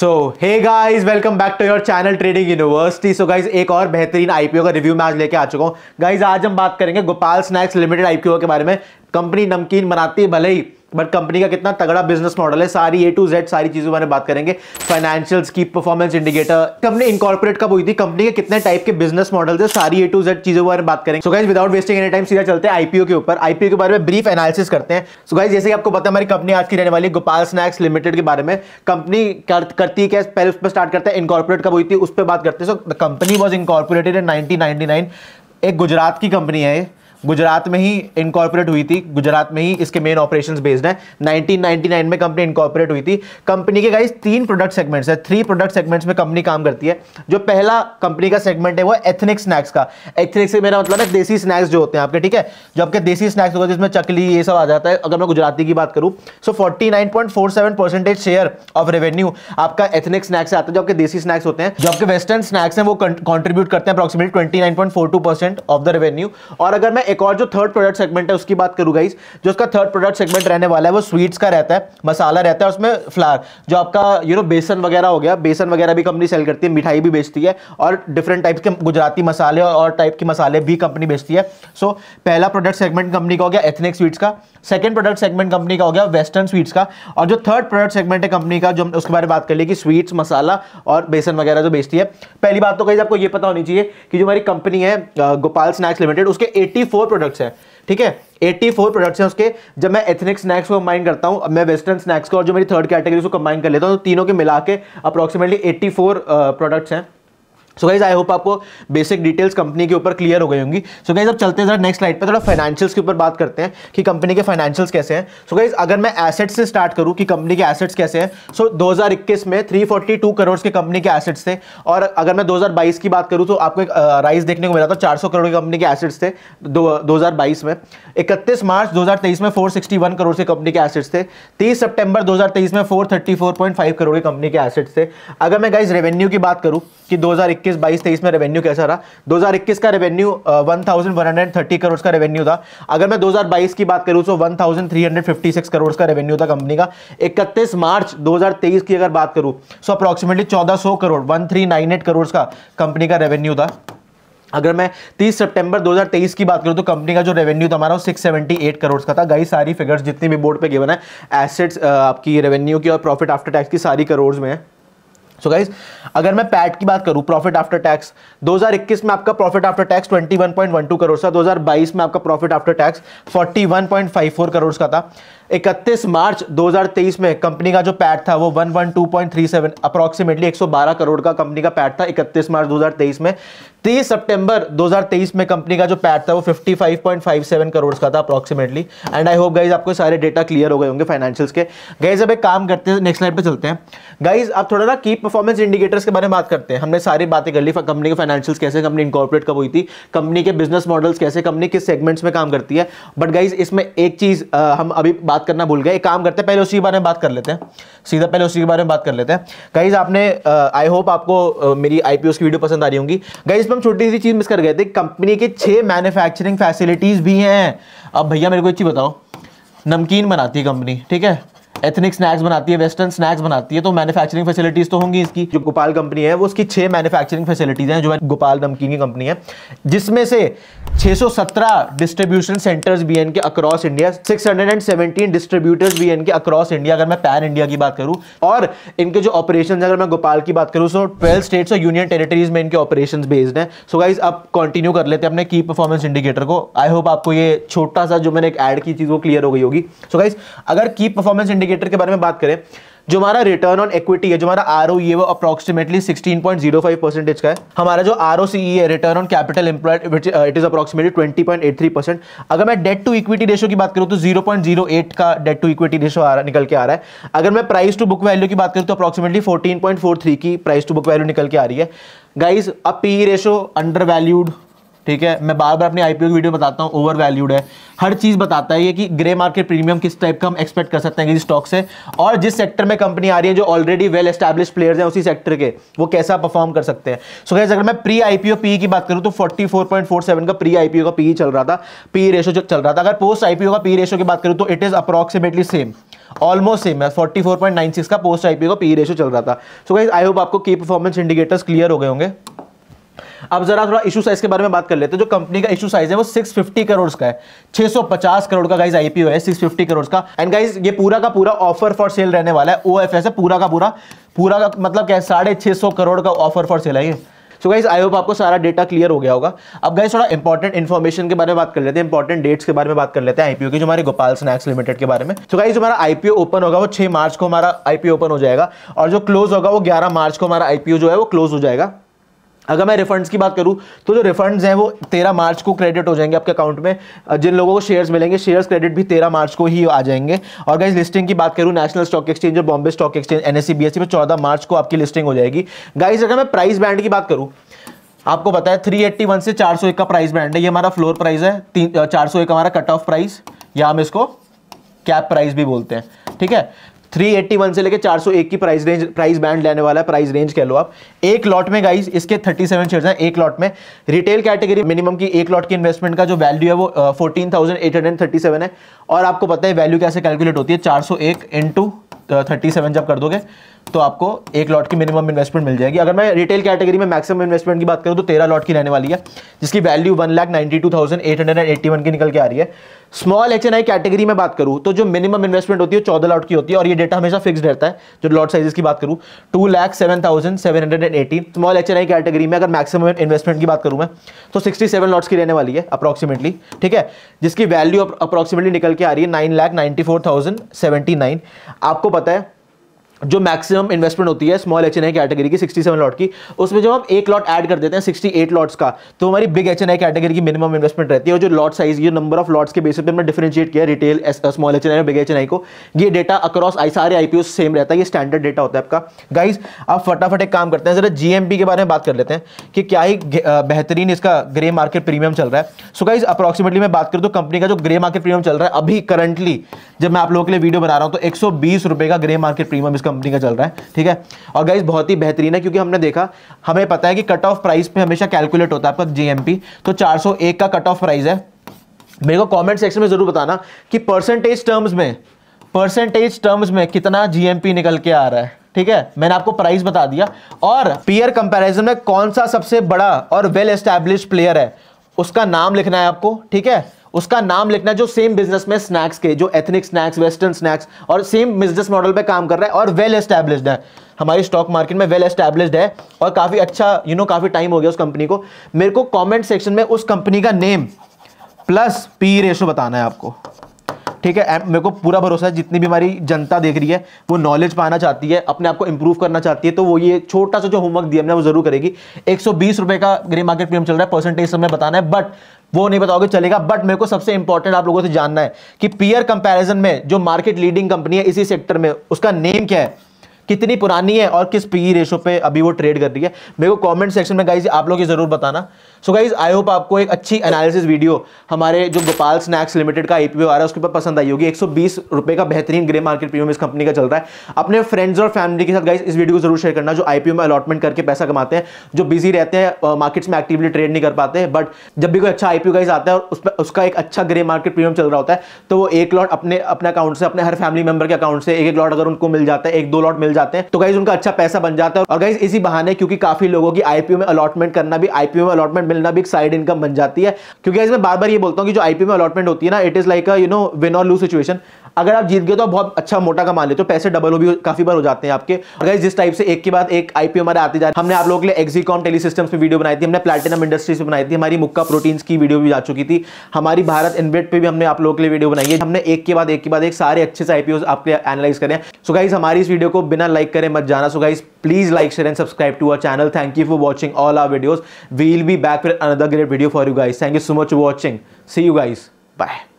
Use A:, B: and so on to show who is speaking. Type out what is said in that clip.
A: so hey guys welcome back to your channel trading university so guys एक और बेहतरीन IPO का review मैं आज लेके आ चुका हूँ गाइज आज हम बात करेंगे गोपाल स्नैक्स लिमिटेड आईपीओ के बारे में कंपनी नमकीन बनाती है भले ही बट कंपनी का कितना तगड़ा बिजनेस मॉडल है सारी ए टू जेड सारी चीज़ों बारे बात करेंगे फाइनेंशियल्स की परफॉर्मेंस इंडिकेटर कंपनी इनकॉर्पोरेट कब हुई थी कंपनी के कितने टाइप के बिजनेस मॉडल थे सारी ए टू जेड चीज़ों बारे में बात करेंगे so guys without wasting any time सीधा चलते हैं आईपीओ के ऊपर आईपीओ के बारे में ब्रीफ एनालिसिस करते हैं सो गाइज जैसे कि आपको पता है हमारी कंपनी आज की रहने वाली गोपाल स्नैक्स लिमिटेड के बारे में कंपनी करती है पहले उस पर स्टार्ट करते हैं इनकॉर्पोरेट कब हुई थी उस पर बात करते हैं so the company was incorporated in nineteen एक गुजरात की कंपनी है गुजरात में ही इनकॉर्पोरेट हुई थी गुजरात में ही इसके मेन ऑपरेशंस बेस्ड है 1999 में कंपनी इनकॉर्पोरेट हुई थी कंपनी के गाइस तीन प्रोडक्ट सेगमेंट्स है थ्री प्रोडक्ट सेगमेंट्स में कंपनी काम करती है जो पहला कंपनी का सेगमेंट है वो एथनिक स्नैक्स का एथनिक से मेरा मतलब है देसी स्नैक्स जो होते हैं आपके ठीक है जो आपके देसी स्नैक्स होगा जिसमें चकली ये सब आ जाता है अगर मैं गुजराती की बात करूँ so forty share of revenue आपका एथनिक स्नैक्स आता है जो आपके देसी स्नैक्स होते हैं जो आपके वेस्टर्न स्नैक्स हैं वो कॉन्ट्रीब्यूट करते हैं approximately twenty of the revenue और अगर मैं एक और जो थर्ड प्रोडक्ट सेगमेंट है उसकी बात करूँ इस जो उसका थर्ड प्रोडक्ट सेगमेंट रहने वाला है वो स्वीट्स का रहता है मसाला रहता है उसमें फ्लावर जो आपका यू नो बेसन वगैरह हो गया बेसन वगैरह भी कंपनी सेल करती है मिठाई भी बेचती है और डिफरेंट टाइप्स के गुजराती मसाले और टाइप के मसाले भी कंपनी बेचती है सो so, पहला प्रोडक्ट सेगमेंट कंपनी का हो गया एथनिक स्वीट्स का सेकेंड प्रोडक्ट सेगमेंट कंपनी का हो गया वेस्टर्न स्वीट्स का और जो थर्ड प्रोडक्ट सेगमेंट है कंपनी का जो उसके बारे में बात कर लिए कि स्वीट्स मसाला और बेसन वगैरह जो बेचती है पहली बात तो कहीं आपको ये पता होनी चाहिए कि जो हमारी कंपनी है गोपाल स्नैक्स लिमिटेड उसके फोर प्रोडक्ट्स हैं ठीक है 84 प्रोडक्ट्स हैं उसके जब मैं एथनिक स्नैक्स को कंबाइन करता हूँ मैं वेस्टर्न स्नैक्स को और जो मेरी थर्ड कैटेगरी उसको कंबाइन कर लेता हूँ तो तीनों के मिला के अप्रॉक्सीमेटली 84 प्रोडक्ट्स हैं सो गाइज आई होप आपको बेसिक डिटेल्स कंपनी के ऊपर क्लियर हो गई होंगी सो गाइज अब चलते हैं जरा नेक्स्ट स्लाइड पे थोड़ा फाइनेंशियल्स के ऊपर बात करते हैं कि कंपनी के फाइनेंशियल्स कैसे हैं सो so गाइज अगर मैं एसेट्स से स्टार्ट करूं कि कंपनी के एसेट्स कैसे हैं सो so 2021 में 342 करोड़ के कंपनी के एसेट्स थे और अगर मैं दो की बात करूँ तो आपको एक राइस देखने को मिला था चार करोड़ की कंपनी के एसेट्स थे दो में इकतीस मार्च दो में फोर करोड़ के कंपनी के एसेट्स थे तीस सेप्टेम्बर दो में फोर करोड़ की कंपनी के एसेट्स थे अगर मैं गाइज रेवेन्यू की बात करूँ कि दो इक्कीस बाईस तेईस में रेवेन्यू कैसा रहा 2021 का revenue one thousand one hundred thirty crore का रेवेन्यू था अगर मैं 2022 की बात करूँ तो one thousand three hundred fifty six crore का रेवेन्यू था कंपनी का इकतीस मार्च 2023 की अगर बात करूँ सो तो अप्रॉक्सीमेटली चौदह सौ crore one three nine eight crore का कंपनी का रेवेन्यू था अगर मैं 30 सितंबर 2023 की बात करूं तो कंपनी का जो रेवेन्यू था हमारा वो 678 करोड़ का था गई सारी फिगर्स जितनी भी बोर्ड पे गिवन है एसेट्स आपकी रेवेन्यू की और प्रॉफिट आफ्टर टैक्स की सारी करोड़ में है सो so गाइज अगर मैं पैट की बात करूं प्रॉफिट आफ्टर टैक्स 2021 में आपका प्रॉफिट आफ्टर टैक्स 21.12 करोड़ था 2022 में आपका प्रॉफिट आफ्टर टैक्स 41.54 करोड़ का था 31 मार्च 2023 में कंपनी का जो पैट था वो 112.37 अप्रॉक्सीमेटली 112 करोड़ का कंपनी का पैट था 31 मार्च 2023 में 30 सितंबर 2023 में कंपनी का जो पैट था वो 55.57 करोड़ का था approximately and I hope guys आपको सारे डेटा क्लियर हो गए होंगे फाइनेंशियल्स के गाइज अब एक काम करते हैं नेक्स्ट लाइन पे चलते हैं गाइज आप थोड़ा ना की परफॉर्मेंस इंडिकेटर्स के बारे में बात करते हैं हमने सारी बातें कर ली कंपनी के फाइनेंशियल्स कैसे कंपनी इंकॉर्पोरेट कब हुई थी कंपनी के बिजनेस मॉडल्स कैसे कंपनी किस सेगमेंट्स में काम करती है बट गाइज इसमें एक चीज़ हम अभी बात बात करना भूल गए एक काम करते हैं पहले उसी के बारे में बात कर लेते हैं सीधा पहले उसी के बारे में बात कर लेते हैं गाइज आपने आई होप आपको मेरी आई की वीडियो पसंद आ रही होंगी गाइज पर हम छोटी सी चीज़ मिस कर गए थे कंपनी के छह मैन्युफैक्चरिंग फैसिलिटीज़ भी हैं अब भैया मेरे को एक चीज़ बताओ नमकीन बनाती है कंपनी ठीक है एथनिक स्नैक्स बनाती है वेस्टर्न स्नैक्स बनाती है तो मैन्युफैक्चरिंग फैसिलिटीज तो होंगी इसकी जो गोपाल कंपनी है वो उसकी छह मैन्युफैक्चरिंग फैसिलिटीज हैं जो है गोपाल नमकीन की कंपनी है जिसमें से 617 डिस्ट्रीब्यूशन सेंटर्स भी इनके अक्रॉस इंडिया 617 डिस्ट्रीब्यूटर्स भी इनके अक्रॉस इंडिया अगर मैं पैन इंडिया की बात करूँ और इनके जो ऑपरेशन अगर मैं गोपाल की बात करूँ सो ट्वेल्व स्टेट्स और यूनियन टेरिटरीज में इनके ऑपरेशन बेस्ड हैं सो गाइज आप कंटिन्यू कर लेते हैं अपने की परफॉर्मेंस इंडिकेटर को आई होप आपको ये छोटा सा जो मैंने एक ऐड की चीज़ वो क्लियर हो गई होगी सो गाइज अगर की परफॉर्मेंस इंडिकेटर इंडिकेटर के बारे में बात करें जो हमारा रिटर्न ऑन इक्विटी है जो हमारा आर e है वो अप्रॉक्सीमेटली 16.05 परसेंटेज का है हमारा जो आर e है return on capital employed it is approximately 20.83 percent अगर मैं डेट टू इक्विटी रेशो की बात करूँ तो 0.08 का डेट टू इक्विटी रेशो आ रहा निकल के आ रहा है अगर मैं प्राइस टू बुक वैल्यू की बात करूँ तो अप्रॉक्सीमेटली फोर्टीन की प्राइस टू बुक वैल्यू निकल के आ रही है guys uh P ratio under valued ठीक है मैं बार बार अपनी आईपीओ की वीडियो बताता हूँ ओवर वैल्यूड है हर चीज़ बताता है ये कि ग्रे मार्केट प्रीमियम किस टाइप का हम एक्सपेक्ट कर सकते हैं किसी स्टॉक से और जिस सेक्टर में कंपनी आ रही है जो ऑलरेडी वेल एस्टैब्लिश प्लेयर्स हैं उसी सेक्टर के वो कैसा परफॉर्म कर सकते हैं सो कैसे अगर मैं प्री आईपीओ पी की बात करूँ तो फोर्टी का प्री आईपीओ का पी e चल रहा था पी रेशो e चल रहा था अगर पोस्ट आईपीओ का पी रेशो e की बात करूँ तो it is approximately same almost same है 44.96 का पोस्ट आईपीओ का पी रेशो चल रहा था सो गाइज आई होप आपको की परफॉर्मेंस इंडिकेटर्स क्लियर हो गए होंगे अब जरा थोड़ा इशू साइज के बारे में बात कर लेते हैं जो कंपनी का इशू साइज है वो 650 करोड़ का है 650 करोड़ का गाइस आईपीओ है 650 करोड़ का एंड गाइस ये पूरा का पूरा ऑफर फॉर सेल रहने वाला है ओएफएस है पूरा का पूरा पूरा का मतलब क्या है साढ़े छह सौ करोड़ का ऑफर फॉर सेल है ये सो गाइज आई होप आपको सारा डेटा क्लियर हो गया होगा अब गाइज थोड़ा इंपॉर्टेंट इन्फॉर्मेशन के बारे में बात कर लेते हैं इंपॉर्टेंट डेट्स के बारे में बात कर लेते हैं आईपीओ की जो हमारे गोपाल स्नैक्स लिमिटेड के बारे में सो so गाइज हमारा आईपीओ ओपन होगा वो छह मार्च को हमारा आईपीओ ओपन हो जाएगा और जो क्लोज होगा वो ग्यारह मार्च को हमारा आईपीओ जो है वो क्लोज हो जाएगा अगर मैं रिफंड्स की बात करूं तो जो रिफंड्स हैं वो तेरह मार्च को क्रेडिट हो जाएंगे आपके अकाउंट में जिन लोगों को शेयर्स मिलेंगे शेयर्स क्रेडिट भी तेरह मार्च को ही आ जाएंगे और गाइज लिस्टिंग की बात करूं नेशनल स्टॉक एक्सचेंज और Bombay stock exchange N S में चौदह मार्च को आपकी लिस्टिंग हो जाएगी गाइज अगर मैं प्राइस बैंड की बात करूँ आपको पता है वन से एक oh का प्राइस बैंड है ये हमारा फ्लोर प्राइस है तीन चार oh हमारा कट ऑफ प्राइस या हम इसको कैप प्राइस भी बोलते हैं ठीक है 381 से लेके 401 की प्राइस रेंज प्राइस बैंड लेने वाला है प्राइस रेंज कह लो आप एक लॉट में गाइस इसके 37 सेवन शेयर है एक लॉट में रिटेल कैटेगरी मिनिमम की एक लॉट की इन्वेस्टमेंट का जो वैल्यू है वो फोर्टीन है और आपको पता है वैल्यू कैसे कैलकुलेट होती है चार सौ एक जब कर दोगे तो आपको एक लॉट की मिनिमम इन्वेस्टमेंट मिल जाएगी अगर मैं रिटेल कैटेगरी में मैक्सिमम इन्वेस्टमेंट की बात करूँ तो तेरह लॉट की रहने वाली है जिसकी value one lakh ninety two thousand eight hundred and eighty one की निकल के आ रही है small H N I category में बात करूँ तो जो मिनिमम इन्वेस्टमेंट होती है चौदह लॉट की होती है और ये डेटा हमेशा फिक्स रहता है जो लॉट साइज की बात करूँ two lakh seven thousand seven hundred and eighty small H N I category में अगर मैक्सिमम इन्वेस्टमेंट की बात करूँ मैं तो सिक्सटी सेवन लॉट्स की रहने वाली है अप्रॉक्सीमेटली ठीक है जिसकी वैल्यू अप्रॉक्सीमेटली निकल के आ रही है nine lakh ninety four thousand seventy nine आपको पता है जो मैक्सिमम इन्वेस्टमेंट होती है small H N I category की 67 लॉट की उसमें जब हम एक लॉट ऐड कर देते हैं 68 लॉट्स का तो हमारी big H N I category की मिनिमम इन्वेस्टमेंट रहती है और जो लॉट साइज ये नंबर ऑफ लॉट्स के बेसिस पर हमने डिफरेंशिएट किया retail small H N I और बिग एच एन आई को ये डेटा अक्रॉस आई सारे आई सेम रहता है ये स्टैंडर्ड डेटा होता है आपका गाइज आप फटाफट एक काम करते हैं जरा जी के बारे में बात कर लेते हैं कि क्या ही uh, बेहतरीन इसका ग्रे मार्केट प्रीमियम चल रहा है सो गाइज अप्रॉक्सीमेटली मैं बात करूँ तो कंपनी का जो ग्रे मार्केट प्रीमियम चल रहा है अभी करंटली जब मैं आप लोगों के लिए वीडियो बना रहा हूँ तो एक का ग्रे मार्केट प्रीमियम इसका कंपनी का चल रहा है ठीक है और गाइज बहुत ही बेहतरीन है क्योंकि हमने देखा हमें पता है कि कट ऑफ प्राइस पे हमेशा कैलकुलेट होता है आपका जीएमपी तो 401 का कट ऑफ प्राइस है मेरे को कमेंट सेक्शन में जरूर बताना कि परसेंटेज टर्म्स में परसेंटेज टर्म्स में कितना जीएमपी निकल के आ रहा है ठीक है मैंने आपको प्राइस बता दिया और पीयर कंपैरिजन में कौन सा सबसे बड़ा और वेल एस्टैब्लिश प्लेयर है उसका नाम लिखना है आपको ठीक है उसका नाम लिखना जो सेम बिजनेस में स्नैक्स के जो एथनिक स्नैक्स वेस्टर्न स्नैक्स और सेम बिजनेस मॉडल पे काम कर रहा है और वेल एस्टैब्लिश्ड है हमारी स्टॉक मार्केट में वेल एस्टैब्लिश्ड है और काफ़ी अच्छा यू you नो know, काफ़ी टाइम हो गया उस कंपनी को मेरे को कॉमेंट सेक्शन में उस कंपनी का नेम प्लस पी रेशो बताना है आपको ठीक है मेरे को पूरा भरोसा है जितनी भी हमारी जनता देख रही है वो नॉलेज पाना चाहती है अपने आप को इंप्रूव करना चाहती है तो वो ये छोटा सा जो होमवर्क दिया हमने वो जरूर करेगी एक रुपए का ग्रे मार्केट प्रीमियम चल रहा है परसेंटेज समय बताना है बट वो नहीं बताओगे चलेगा बट मेरे को सबसे इंपॉर्टेंट आप लोगों से जानना है कि पीयर कंपैरिजन में जो मार्केट लीडिंग कंपनी है इसी सेक्टर में उसका नेम क्या है कितनी पुरानी है और किस पी रेशो e पे अभी वो ट्रेड कर रही है मेरे को कमेंट सेक्शन में गाइज आप लोग ये ज़रूर बताना सो गाइज आई होप आपको एक अच्छी एनालिसिस वीडियो हमारे जो गोपाल स्नैक्स लिमिटेड का आईपीओ आ रहा है उसके ऊपर पसंद आई होगी एक रुपए का बेहतरीन ग्रे मार्केट प्रीमियम इस कंपनी का चल रहा है अपने फ्रेंड्स और फैमिली के साथ गाइज इस वीडियो को जरूर शेयर करना जो आईपीओ में अलॉटमेंट करके पैसा कमाते हैं जो बिजी रहते हैं मार्केट्स में एक्टिवली ट्रेड नहीं कर पाते बट जब भी कोई अच्छा आईपीओ गाइज आता है और उस पर उसका एक अच्छा ग्रे मार्केट प्रीमियम चल रहा होता है तो वो एक लॉट अपने अपने अकाउंट से अपने हर फैमिली मेंबर के अकाउंट से एक एक लॉट अगर उनको मिल जाता है एक दो लॉट मिल मिल जाते हैं तो गाइज उनका अच्छा पैसा बन जाता है और गाइज इसी बहाने क्योंकि काफी लोगों की आईपीओ में अलॉटमेंट करना भी आईपीओ में अलॉटमेंट मिलना भी एक साइड इनकम बन जाती है क्योंकि गाइज मैं बार बार ये बोलता हूँ कि जो आईपीओ में अलॉटमेंट होती है ना it is like you know win और लूज सिचुएशन अगर आप जीत गए तो बहुत अच्छा मोटा कमा लेते हो पैसे डबल हो भी काफी बार हो जाते हैं आपके और गाइज जिस टाइप से एक के बाद एक आईपीओ हमारे आते जाते हमने आप लोगों के लिए एक्जीकॉम टेली सिस्टम पे वीडियो बनाई थी हमने प्लेटिनम इंडस्ट्रीज पे बनाई थी हमारी मुक्का प्रोटीन्स की वीडियो भी जा चुकी थी हमारी भारत इन्वेट पर भी हमने आप लोगों के लिए वीडियो बनाई है हमने एक के बाद एक के बाद एक सारे अच्छे से आईपीओ आपके एनालाइज करें सो गाइज हमारी इस वीडियो को बिना बिना लाइक करे मत जाना so guys please like share and subscribe to our channel thank you for watching all our videos we'll be back फिर another great video for you guys thank you so much watching see you guys bye